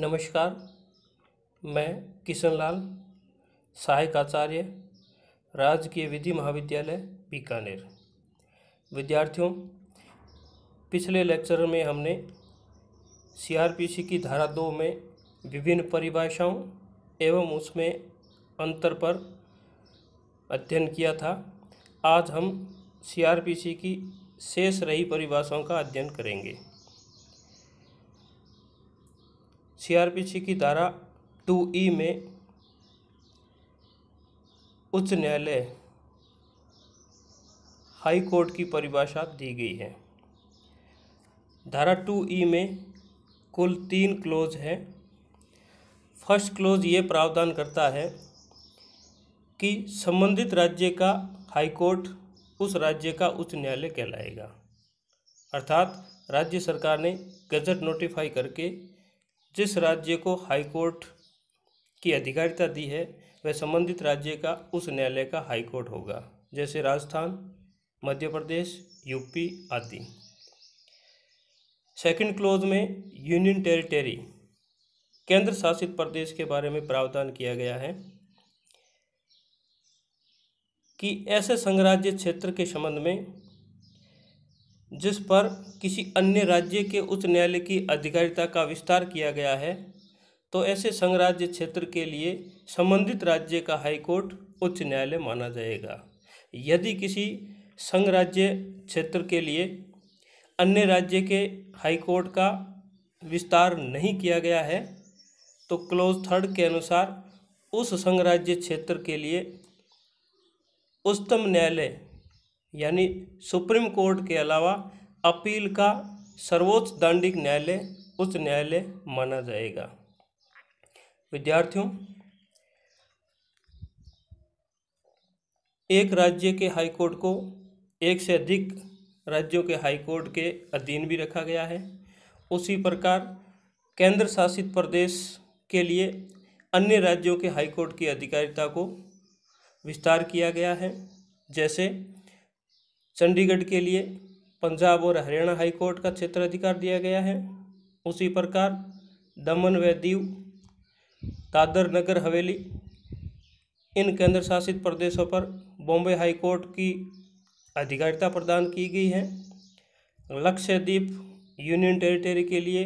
नमस्कार मैं किशन लाल सहायक आचार्य राजकीय विधि महाविद्यालय बीकानेर विद्यार्थियों पिछले लेक्चर में हमने सीआरपीसी की धारा दो में विभिन्न परिभाषाओं एवं उसमें अंतर पर अध्ययन किया था आज हम सीआरपीसी की शेष रही परिभाषाओं का अध्ययन करेंगे सीआरपीसी की धारा टू ई में उच्च न्यायालय हाई कोर्ट की परिभाषा दी गई है धारा टू ई में कुल तीन क्लोज हैं फर्स्ट क्लोज ये प्रावधान करता है कि संबंधित राज्य का हाई कोर्ट उस राज्य का उच्च न्यायालय कहलाएगा अर्थात राज्य सरकार ने गजट नोटिफाई करके जिस राज्य को हाईकोर्ट की अधिकारिता दी है वह संबंधित राज्य का उस न्यायालय का हाईकोर्ट होगा जैसे राजस्थान मध्य प्रदेश यूपी आदि सेकंड क्लोज में यूनियन टेरिटरी केंद्र शासित प्रदेश के बारे में प्रावधान किया गया है कि ऐसे संघराज्य क्षेत्र के संबंध में जिस पर किसी अन्य राज्य के उच्च न्यायालय की अधिकारिता का विस्तार किया गया है तो ऐसे संघराज्य क्षेत्र के लिए संबंधित राज्य का हाईकोर्ट उच्च न्यायालय माना जाएगा यदि किसी संघराज्य क्षेत्र के लिए अन्य राज्य के हाईकोर्ट का विस्तार नहीं किया गया है तो क्लोज थर्ड के अनुसार उस संघराज्य क्षेत्र के लिए उच्चतम न्यायालय यानी सुप्रीम कोर्ट के अलावा अपील का सर्वोच्च दंडिक न्यायालय उच्च न्यायालय माना जाएगा विद्यार्थियों एक राज्य के हाईकोर्ट को एक से अधिक राज्यों के हाईकोर्ट के अधीन भी रखा गया है उसी प्रकार केंद्र शासित प्रदेश के लिए अन्य राज्यों के हाईकोर्ट की अधिकारिता को विस्तार किया गया है जैसे चंडीगढ़ के लिए पंजाब और हरियाणा हाईकोर्ट का क्षेत्र अधिकार दिया गया है उसी प्रकार दमन व दीव दादर नगर हवेली इन केंद्र शासित प्रदेशों पर बॉम्बे हाईकोर्ट की अधिकारिता प्रदान की गई है लक्षद्वीप यूनियन टेरिटरी के लिए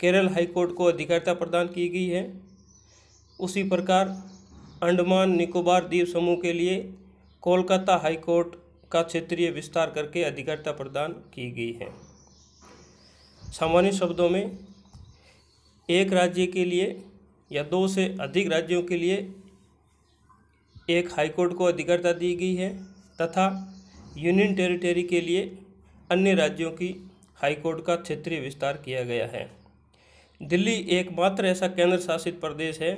केरल हाईकोर्ट को अधिकारिता प्रदान की गई है उसी प्रकार अंडमान निकोबार द्वीप समूह के लिए कोलकाता हाईकोर्ट का क्षेत्रीय विस्तार करके अधिकारिता प्रदान की गई है सामान्य शब्दों में एक राज्य के लिए या दो से अधिक राज्यों के लिए एक हाईकोर्ट को अधिकारिता दी गई है तथा यूनियन टेरिटरी के लिए अन्य राज्यों की हाईकोर्ट का क्षेत्रीय विस्तार किया गया है दिल्ली एकमात्र ऐसा केंद्र शासित प्रदेश है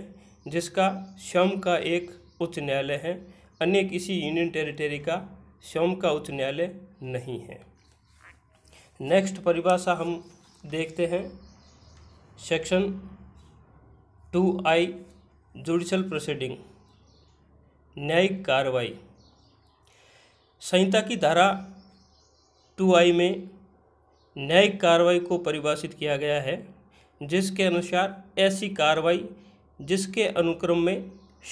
जिसका स्वयं का एक उच्च न्यायालय है अन्य किसी यूनियन टेरिटरी का स्वयं का उच्च न्यायालय नहीं है नेक्स्ट परिभाषा हम देखते हैं section two I judicial proceeding न्यायिक कार्रवाई संहिता की धारा टू आई में न्यायिक कार्रवाई को परिभाषित किया गया है जिसके अनुसार ऐसी कार्रवाई जिसके अनुक्रम में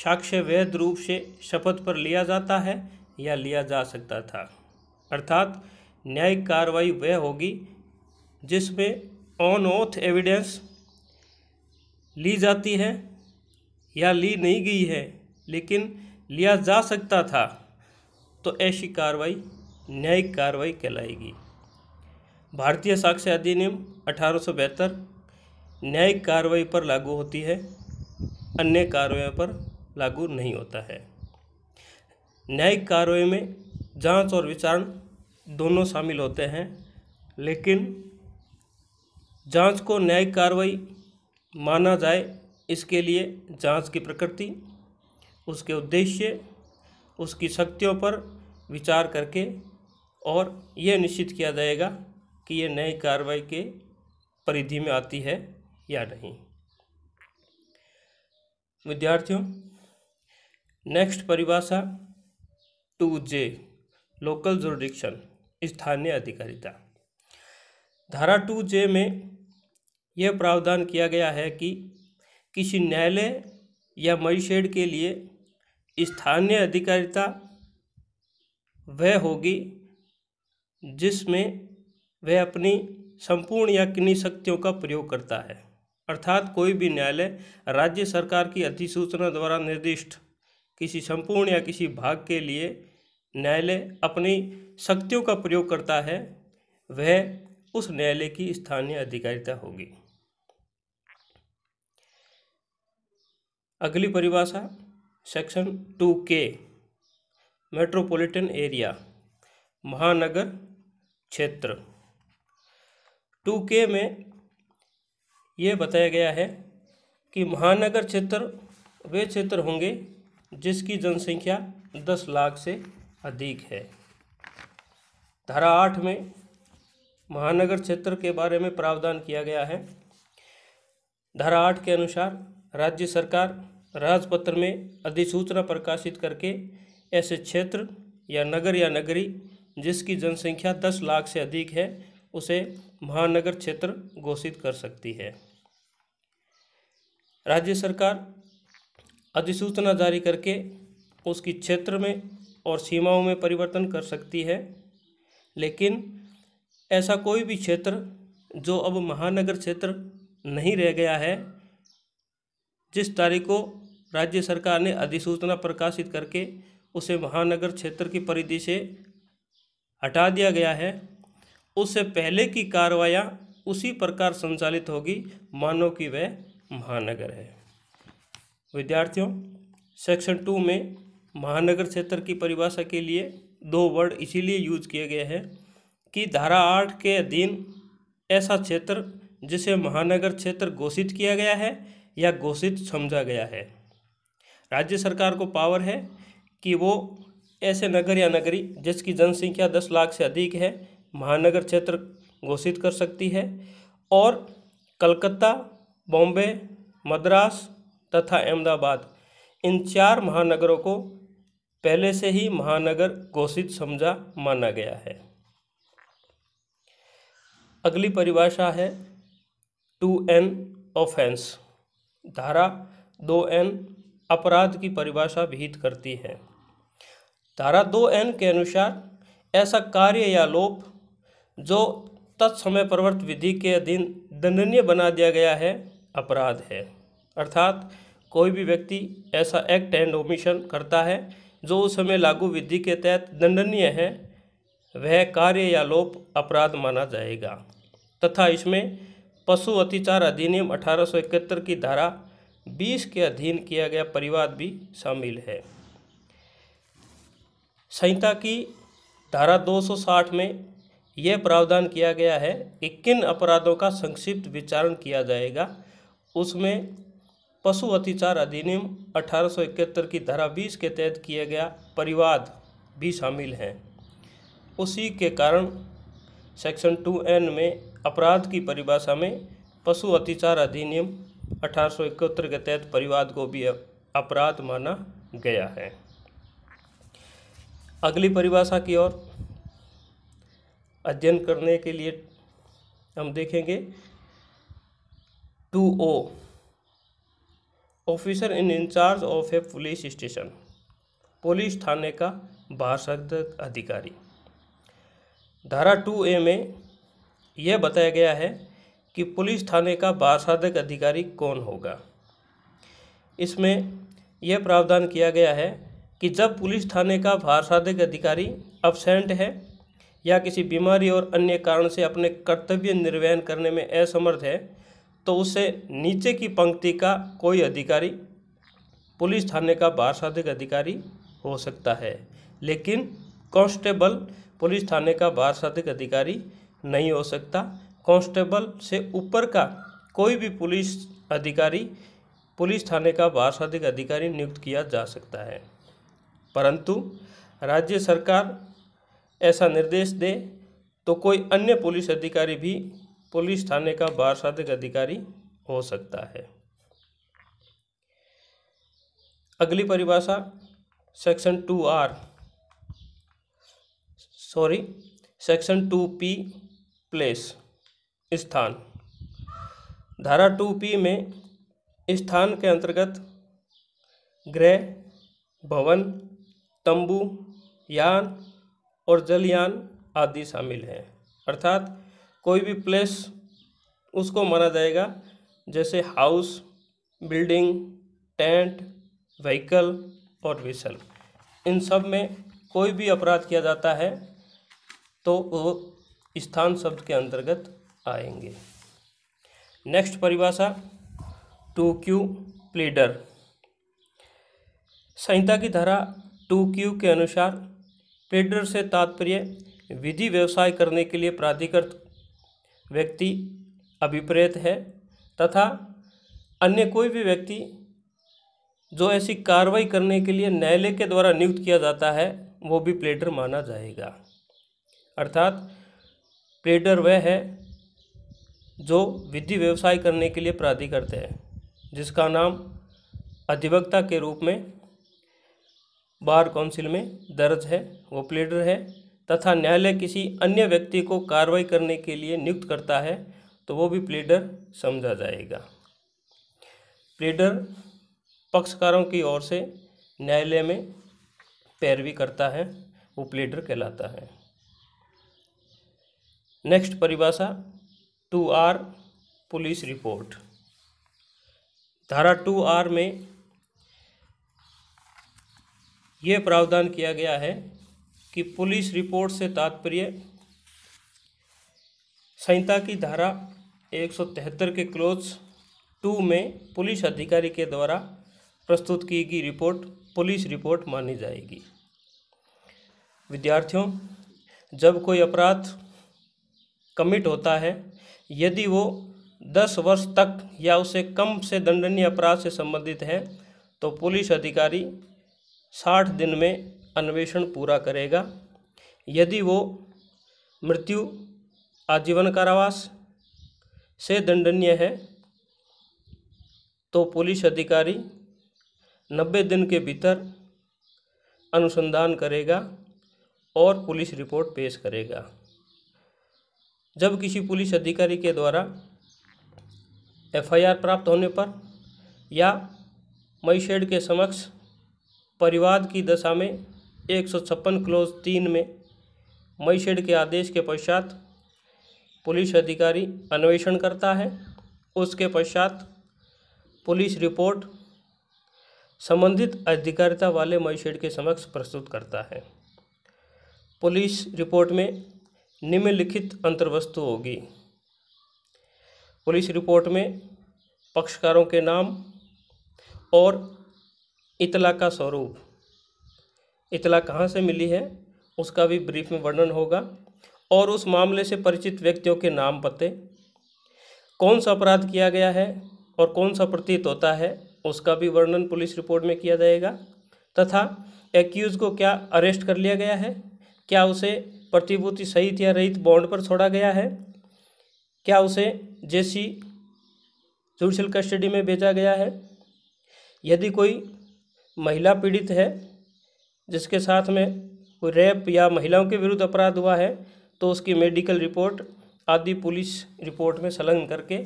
साक्ष्य वैध रूप से शपथ पर लिया जाता है या लिया जा सकता था अर्थात न्यायिक कार्रवाई वह होगी जिसमें ऑन ऑथ एविडेंस ली जाती है या ली नहीं गई है लेकिन लिया जा सकता था तो ऐसी कार्रवाई न्यायिक कार्रवाई कहलाएगी भारतीय साक्ष्य अधिनियम अठारह न्यायिक कार्रवाई पर लागू होती है अन्य कार्रवाई पर लागू नहीं होता है न्यायिक कार्रवाई में जांच और विचारण दोनों शामिल होते हैं लेकिन जांच को न्यायिक कार्रवाई माना जाए इसके लिए जांच की प्रकृति उसके उद्देश्य उसकी शक्तियों पर विचार करके और यह निश्चित किया जाएगा कि यह न्यायिक कार्रवाई के परिधि में आती है या नहीं विद्यार्थियों नेक्स्ट परिभाषा टू जे लोकल जोरिक्शन स्थानीय अधिकारिता धारा टू जे में यह प्रावधान किया गया है कि किसी न्यायालय या मरीशेड के लिए स्थानीय अधिकारिता वह होगी जिसमें वह अपनी संपूर्ण या किन्नी शक्तियों का प्रयोग करता है अर्थात कोई भी न्यायालय राज्य सरकार की अधिसूचना द्वारा निर्दिष्ट किसी संपूर्ण या किसी भाग के लिए न्यायालय अपनी शक्तियों का प्रयोग करता है वह उस न्यायालय की स्थानीय अधिकारिता होगी अगली परिभाषा section two K metropolitan area महानगर क्षेत्र टू के में ये बताया गया है कि महानगर क्षेत्र वे क्षेत्र होंगे जिसकी जनसंख्या दस लाख से अधिक है धारा आठ में महानगर क्षेत्र के बारे में प्रावधान किया गया है धारा आठ के अनुसार राज्य सरकार राजपत्र में अधिसूचना प्रकाशित करके ऐसे क्षेत्र या नगर या नगरी जिसकी जनसंख्या दस लाख से अधिक है उसे महानगर क्षेत्र घोषित कर सकती है राज्य सरकार अधिसूचना जारी करके उसकी क्षेत्र में और सीमाओं में परिवर्तन कर सकती है लेकिन ऐसा कोई भी क्षेत्र जो अब महानगर क्षेत्र नहीं रह गया है जिस तारीख को राज्य सरकार ने अधिसूचना प्रकाशित करके उसे महानगर क्षेत्र की परिधि से हटा दिया गया है उससे पहले की कार्रवाइयाँ उसी प्रकार संचालित होगी मानो कि वह महानगर है विद्यार्थियों सेक्शन टू में महानगर क्षेत्र की परिभाषा के लिए दो वर्ड इसीलिए यूज किए गए हैं कि धारा आठ के अधीन ऐसा क्षेत्र जिसे महानगर क्षेत्र घोषित किया गया है या घोषित समझा गया है राज्य सरकार को पावर है कि वो ऐसे नगर या नगरी जिसकी जनसंख्या दस लाख से अधिक है महानगर क्षेत्र घोषित कर सकती है और कलकत्ता बॉम्बे मद्रास तथा अहमदाबाद इन चार महानगरों को पहले से ही महानगर घोषित समझा माना गया है अगली परिभाषा है टू एन ऑफेंस धारा दो एन अपराध की परिभाषा विहित करती है धारा दो एन के अनुसार ऐसा कार्य या लोप जो तत्समय प्रवर्त विधि के अधीन दंडनीय बना दिया गया है अपराध है अर्थात कोई भी व्यक्ति ऐसा एक्ट एंड ओमिशन करता है जो उस समय लागू विधि के तहत दंडनीय है वह कार्य या लोप अपराध माना जाएगा तथा इसमें पशु अतिचार अधिनियम 1871 की धारा 20 के अधीन किया गया परिवाद भी शामिल है संहिता की धारा 260 में यह प्रावधान किया गया है कि किन अपराधों का संक्षिप्त विचारण किया जाएगा उसमें पशु अतिचार अधिनियम अठारह की धारा 20 के तहत किया गया परिवाद भी शामिल हैं उसी के कारण सेक्शन टू एन में अपराध की परिभाषा में पशु अतिचार अधिनियम अठारह के तहत परिवाद को भी अपराध माना गया है अगली परिभाषा की ओर अध्ययन करने के लिए हम देखेंगे two O officer in charge of a police station police थाने का भाषादक अधिकारी धारा टू ए में यह बताया गया है कि पुलिस थाने का भारसाधक अधिकारी कौन होगा इसमें यह प्रावधान किया गया है कि जब पुलिस थाने का भारसाधक अधिकारी अबसेंट है या किसी बीमारी और अन्य कारण से अपने कर्तव्य निर्वहन करने में असमर्थ है तो उसे नीचे की पंक्ति का कोई अधिकारी पुलिस थाने का भाषाधिक अधिकारी हो सकता है लेकिन कांस्टेबल पुलिस थाने का भाषाधिक अधिकारी नहीं हो सकता कांस्टेबल से ऊपर का कोई भी पुलिस अधिकारी पुलिस थाने का भाषाधिक अधिकारी नियुक्त किया जा सकता है परंतु राज्य सरकार ऐसा निर्देश दे तो कोई अन्य पुलिस अधिकारी भी पुलिस थाने का साधक अधिकारी हो सकता है अगली परिभाषा section two R sorry section two P place स्थान धारा टू पी में स्थान के अंतर्गत गृह भवन तंबू यान और जलयान आदि शामिल हैं अर्थात कोई भी प्लेस उसको माना जाएगा जैसे हाउस बिल्डिंग टेंट व्हीकल और विसल इन सब में कोई भी अपराध किया जाता है तो वो स्थान शब्द के अंतर्गत आएंगे नेक्स्ट परिभाषा टू क्यू प्लीडर संहिता की धारा टू क्यू के अनुसार प्लीडर से तात्पर्य विधि व्यवसाय करने के लिए प्राधिकृत व्यक्ति अभिप्रेत है तथा अन्य कोई भी व्यक्ति जो ऐसी कार्रवाई करने के लिए न्यायालय के द्वारा नियुक्त किया जाता है वो भी प्लेडर माना जाएगा अर्थात प्लेडर वह है जो विधि व्यवसाय करने के लिए प्राधिकृत है जिसका नाम अधिवक्ता के रूप में बार काउंसिल में दर्ज है वो प्लेडर है तथा न्यायालय किसी अन्य व्यक्ति को कार्रवाई करने के लिए नियुक्त करता है तो वो भी प्लेडर समझा जाएगा प्लेडर पक्षकारों की ओर से न्यायालय में पैरवी करता है वो प्लेडर कहलाता है नेक्स्ट परिभाषा टू आर पुलिस रिपोर्ट धारा टू आर में यह प्रावधान किया गया है कि पुलिस रिपोर्ट से तात्पर्य संहिता की धारा एक के क्लोज टू में पुलिस अधिकारी के द्वारा प्रस्तुत की गई रिपोर्ट पुलिस रिपोर्ट मानी जाएगी विद्यार्थियों जब कोई अपराध कमिट होता है यदि वो दस वर्ष तक या उसे कम से दंडनीय अपराध से संबंधित है तो पुलिस अधिकारी साठ दिन में अन्वेषण पूरा करेगा यदि वो मृत्यु आजीवन कारावास से दंडनीय है तो पुलिस अधिकारी नब्बे दिन के भीतर अनुसंधान करेगा और पुलिस रिपोर्ट पेश करेगा जब किसी पुलिस अधिकारी के द्वारा एफआईआर प्राप्त होने पर या मई के समक्ष परिवाद की दशा में एक सौ छप्पन क्लोज तीन में मईशेड के आदेश के पश्चात पुलिस अधिकारी अन्वेषण करता है उसके पश्चात पुलिस रिपोर्ट संबंधित अधिकारिता वाले मईशेड के समक्ष प्रस्तुत करता है पुलिस रिपोर्ट में निम्नलिखित अंतर्वस्तु होगी पुलिस रिपोर्ट में पक्षकारों के नाम और इतला का स्वरूप इतला कहाँ से मिली है उसका भी ब्रीफ में वर्णन होगा और उस मामले से परिचित व्यक्तियों के नाम पते कौन सा अपराध किया गया है और कौन सा प्रतीत होता है उसका भी वर्णन पुलिस रिपोर्ट में किया जाएगा तथा एक्यूज़ को क्या अरेस्ट कर लिया गया है क्या उसे प्रतिभूति सहित या रहित बॉन्ड पर छोड़ा गया है क्या उसे जेसी जुडिशल कस्टडी में भेजा गया है यदि कोई महिला पीड़ित है जिसके साथ में कोई रेप या महिलाओं के विरुद्ध अपराध हुआ है तो उसकी मेडिकल रिपोर्ट आदि पुलिस रिपोर्ट में संलग्न करके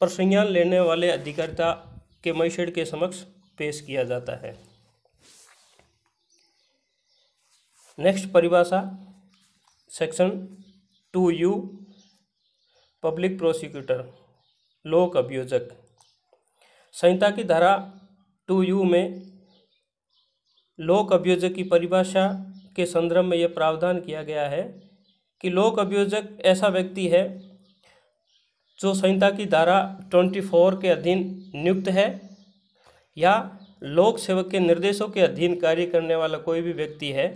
प्रसंज्ञान लेने वाले अधिकारिता के मैशेड के समक्ष पेश किया जाता है नेक्स्ट परिभाषा section two U public prosecutor लोक अभियोजक संहिता की धारा टू यू में लोक अभियोजक की परिभाषा के संदर्भ में यह प्रावधान किया गया है कि लोक अभियोजक ऐसा व्यक्ति है जो संहिता की धारा ट्वेंटी फोर के अधीन नियुक्त है या लोक सेवक के निर्देशों के अधीन कार्य करने वाला कोई भी व्यक्ति है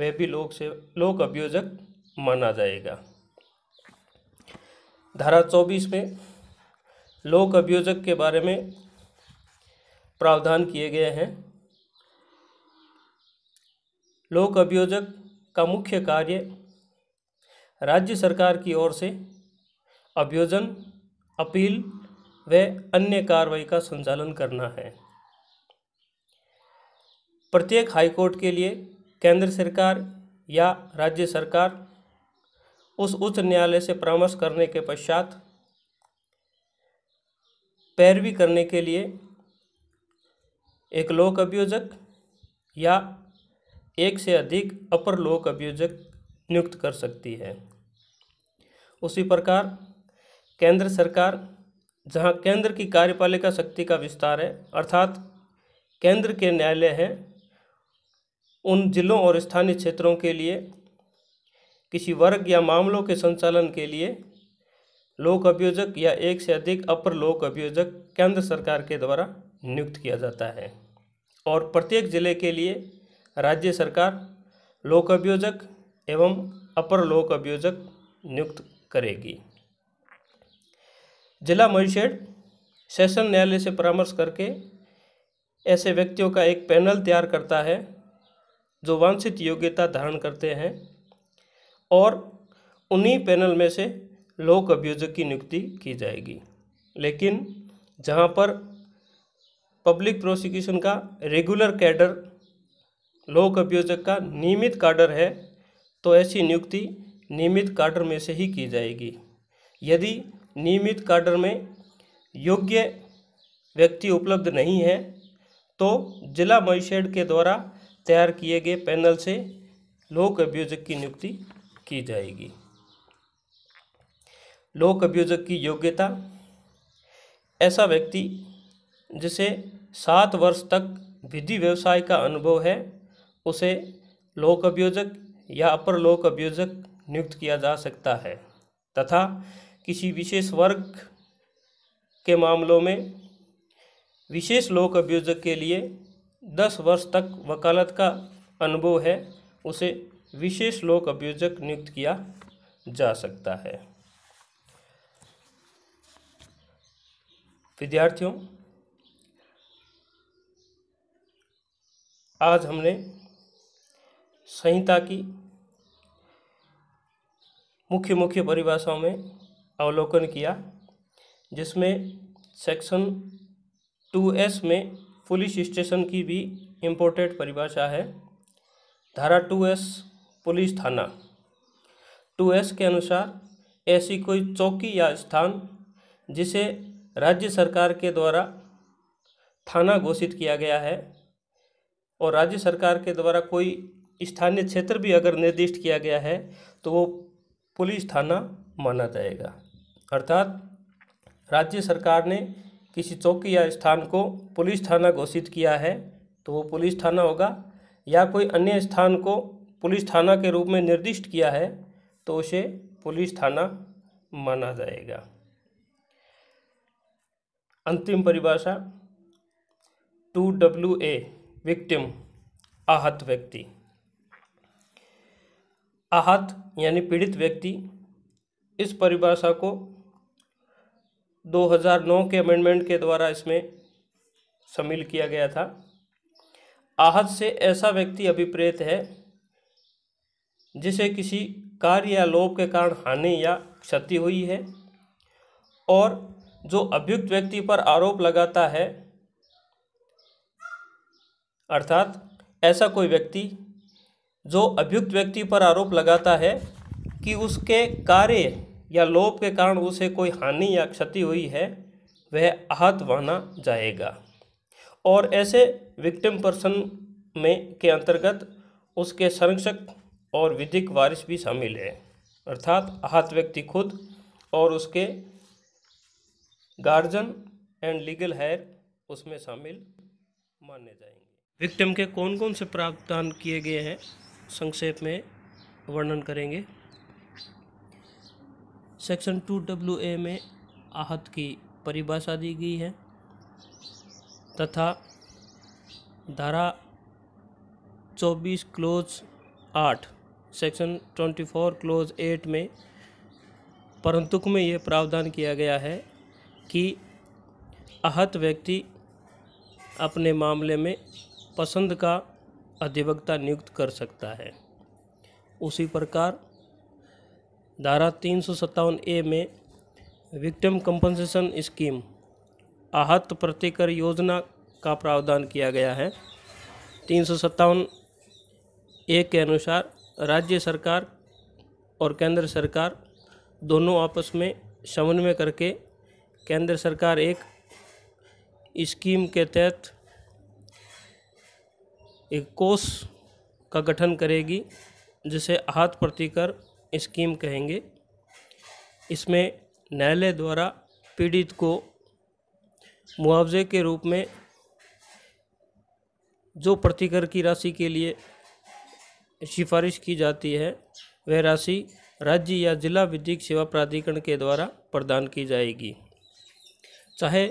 वह भी लोक से लोक अभियोजक माना जाएगा धारा चौबीस में लोक अभियोजक के बारे में प्रावधान किए गए हैं लोक अभियोजक का मुख्य कार्य राज्य सरकार की ओर से अभियोजन अपील व अन्य कार्रवाई का संचालन करना है प्रत्येक हाईकोर्ट के लिए केंद्र सरकार या राज्य सरकार उस उच्च न्यायालय से परामर्श करने के पश्चात पैरवी करने के लिए एक लोक अभियोजक या एक से अधिक अपर लोक अभियोजक नियुक्त कर सकती है उसी प्रकार केंद्र सरकार जहां केंद्र की कार्यपालिका शक्ति का विस्तार है अर्थात केंद्र के न्यायालय हैं उन जिलों और स्थानीय क्षेत्रों के लिए किसी वर्ग या मामलों के संचालन के लिए लोक अभियोजक या एक से अधिक अपर लोक अभियोजक केंद्र सरकार के द्वारा नियुक्त किया जाता है और प्रत्येक जिले के लिए राज्य सरकार लोक अभियोजक एवं अपर लोक अभियोजक नियुक्त करेगी जिला मजिस्ट्रेट सेशन न्यायालय से परामर्श करके ऐसे व्यक्तियों का एक पैनल तैयार करता है जो वांछित योग्यता धारण करते हैं और उन्हीं पैनल में से लोक अभियोजक की नियुक्ति की जाएगी लेकिन जहां पर पब्लिक प्रोसिक्यूशन का रेगुलर कैडर लोक अभियोजक का नियमित कार्डर है तो ऐसी नियुक्ति नियमित कार्डर में से ही की जाएगी यदि नियमित कार्डर में योग्य व्यक्ति उपलब्ध नहीं है तो जिला मजिस्ट्रेट के द्वारा तैयार किए गए पैनल से लोक अभियोजक की नियुक्ति की जाएगी लोक अभियोजक की योग्यता ऐसा व्यक्ति जिसे सात वर्ष तक विधि व्यवसाय का अनुभव है उसे लोक अभियोजक या अपर लोक अभियोजक नियुक्त किया जा सकता है तथा किसी विशेष वर्ग के मामलों में विशेष लोक अभियोजक के लिए दस वर्ष तक वकालत का अनुभव है उसे विशेष लोक अभियोजक नियुक्त किया जा सकता है विद्यार्थियों आज हमने संहिता की मुख्य मुख्य परिभाषाओं में अवलोकन किया जिसमें सेक्शन टू एस में पुलिस स्टेशन की भी इम्पोर्टेंट परिभाषा है धारा टू एस पुलिस थाना टू एस के अनुसार ऐसी कोई चौकी या स्थान जिसे राज्य सरकार के द्वारा थाना घोषित किया गया है और राज्य सरकार के द्वारा कोई स्थानीय क्षेत्र भी अगर निर्दिष्ट किया गया है तो वो पुलिस थाना माना जाएगा अर्थात राज्य सरकार ने किसी चौकी या स्थान को पुलिस थाना घोषित किया है तो वो पुलिस थाना होगा या कोई अन्य स्थान को पुलिस थाना के रूप में निर्दिष्ट किया है तो उसे पुलिस थाना माना जाएगा अंतिम परिभाषा टू डब्ल्यू ए विक्टिम आहत व्यक्ति आहत यानी पीड़ित व्यक्ति इस परिभाषा को 2009 के अमेंडमेंट के द्वारा इसमें शामिल किया गया था आहत से ऐसा व्यक्ति अभिप्रेत है जिसे किसी कार्य या लोभ के कारण हानि या क्षति हुई है और जो अभियुक्त व्यक्ति पर आरोप लगाता है अर्थात ऐसा कोई व्यक्ति जो अभियुक्त व्यक्ति पर आरोप लगाता है कि उसके कार्य या लोभ के कारण उसे कोई हानि या क्षति हुई है वह आहत माना जाएगा और ऐसे विक्टिम पर्सन में के अंतर्गत उसके संरक्षक और विधिक वारिस भी शामिल है अर्थात आहत व्यक्ति खुद और उसके गार्जन एंड लीगल हैर उसमें शामिल माने जाएंगे विक्टिम के कौन कौन से प्रावधान किए गए हैं संक्षेप में वर्णन करेंगे सेक्शन टू डब्ल्यू ए में आहत की परिभाषा दी गई है तथा धारा चौबीस क्लोज आठ section twenty four clause eight में परंतुक में यह प्रावधान किया गया है कि आहत व्यक्ति अपने मामले में पसंद का अधिवक्ता नियुक्त कर सकता है उसी प्रकार धारा तीन सौ सत्तावन ए में विक्टिम कंपनसेशन स्कीम आहत प्रतिकर योजना का प्रावधान किया गया है तीन सौ सत्तावन ए के अनुसार राज्य सरकार और केंद्र सरकार दोनों आपस में समन्वय करके केंद्र सरकार एक स्कीम के तहत एक कोष का गठन करेगी जिसे आहत प्रतिकर स्कीम कहेंगे इसमें न्यायालय द्वारा पीड़ित को मुआवजे के रूप में जो प्रतिकर की राशि के लिए सिफारिश की जाती है वह राशि राज्य या जिला विधिक सेवा प्राधिकरण के द्वारा प्रदान की जाएगी चाहे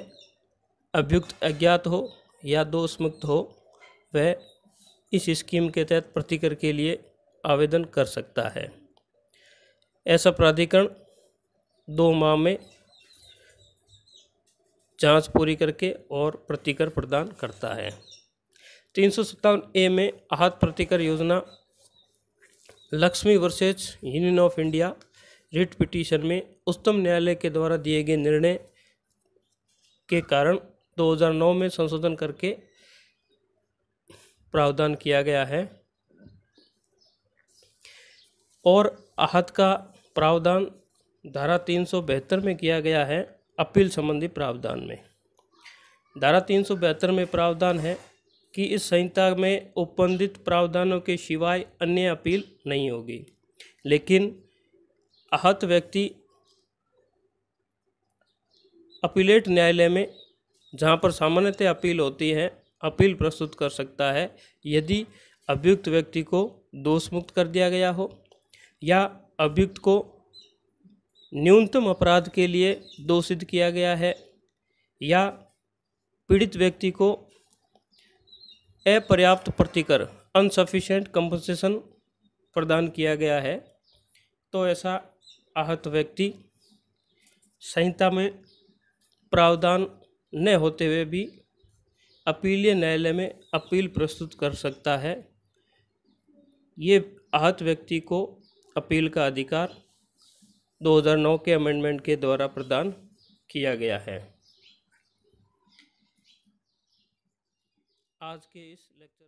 अभियुक्त अज्ञात हो या दोष मुक्त हो वह इस स्कीम के तहत प्रतिकर के लिए आवेदन कर सकता है ऐसा प्राधिकरण दो माह में जांच पूरी करके और प्रतिकर प्रदान करता है तीन सौ सत्तावन ए में आहत प्रतिकर योजना Lakshmi versus union of India writ petition में उच्चतम न्यायालय के द्वारा दिए गए निर्णय के कारण 2009 में संशोधन करके प्रावधान किया गया है और आहत का प्रावधान धारा तीन सौ बहत्तर में किया गया है अपील संबंधी प्रावधान में धारा तीन सौ बहत्तर में प्रावधान है कि इस संहिता में उपबंधित प्रावधानों के सिवाय अन्य अपील नहीं होगी लेकिन आहत व्यक्ति अपीलेट न्यायालय में जहाँ पर सामान्यतः अपील होती है अपील प्रस्तुत कर सकता है यदि अभियुक्त व्यक्ति को दोष मुक्त कर दिया गया हो या अभियुक्त को न्यूनतम अपराध के लिए दोषित किया गया है या पीड़ित व्यक्ति को अपर्याप्त प्रतिकर अनसफिशेंट कंपनसेशन प्रदान किया गया है तो ऐसा आहत व्यक्ति संहिता में प्रावधान न होते हुए भी अपीलीय न्यायालय में अपील प्रस्तुत कर सकता है ये आहत व्यक्ति को अपील का अधिकार 2009 के अमेंडमेंट के द्वारा प्रदान किया गया है आज के इस लेक्चर